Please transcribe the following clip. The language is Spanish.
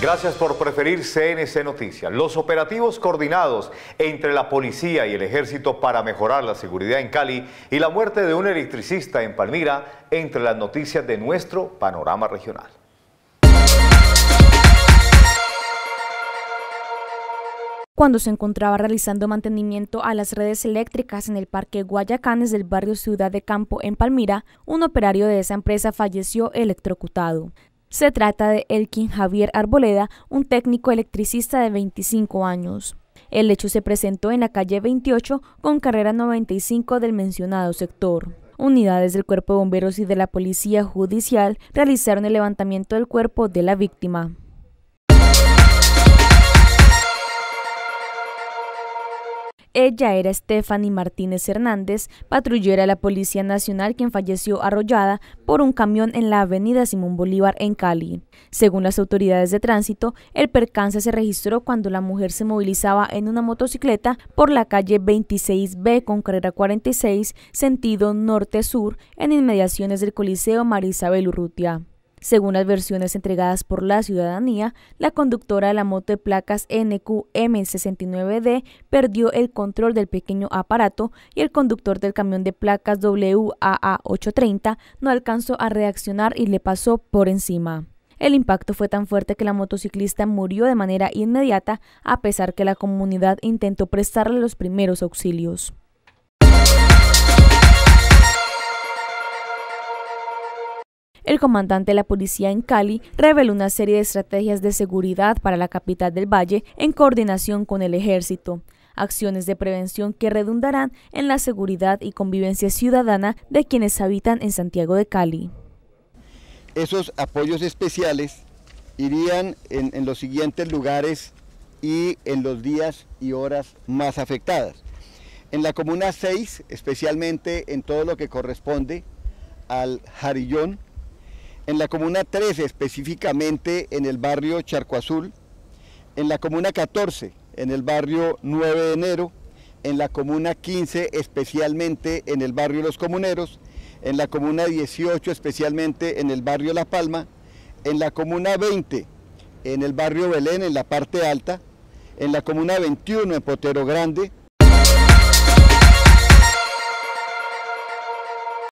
Gracias por preferir CNC Noticias. Los operativos coordinados entre la policía y el ejército para mejorar la seguridad en Cali y la muerte de un electricista en Palmira entre las noticias de nuestro panorama regional. cuando se encontraba realizando mantenimiento a las redes eléctricas en el Parque Guayacanes del barrio Ciudad de Campo en Palmira, un operario de esa empresa falleció electrocutado. Se trata de Elkin Javier Arboleda, un técnico electricista de 25 años. El hecho se presentó en la calle 28 con carrera 95 del mencionado sector. Unidades del Cuerpo de Bomberos y de la Policía Judicial realizaron el levantamiento del cuerpo de la víctima. Ella era Stephanie Martínez Hernández, patrullera de la Policía Nacional, quien falleció arrollada por un camión en la avenida Simón Bolívar en Cali. Según las autoridades de tránsito, el percance se registró cuando la mujer se movilizaba en una motocicleta por la calle 26B con carrera 46, sentido norte-sur, en inmediaciones del Coliseo Marisabel Urrutia. Según las versiones entregadas por la ciudadanía, la conductora de la moto de placas NQM69D perdió el control del pequeño aparato y el conductor del camión de placas WAA830 no alcanzó a reaccionar y le pasó por encima. El impacto fue tan fuerte que la motociclista murió de manera inmediata, a pesar que la comunidad intentó prestarle los primeros auxilios. El comandante de la policía en Cali reveló una serie de estrategias de seguridad para la capital del valle en coordinación con el ejército acciones de prevención que redundarán en la seguridad y convivencia ciudadana de quienes habitan en Santiago de Cali. Esos apoyos especiales irían en, los siguientes lugares y en los días y horas más afectadas. En la Comuna 6, especialmente en todo lo que corresponde al Jarillón, en la comuna 13 específicamente en el barrio Charco Azul, en la comuna 14 en el barrio 9 de enero, en la comuna 15 especialmente en el barrio Los Comuneros, en la comuna 18 especialmente en el barrio La Palma, en la comuna 20 en el barrio Belén en la parte alta, en la comuna 21 en Potero Grande,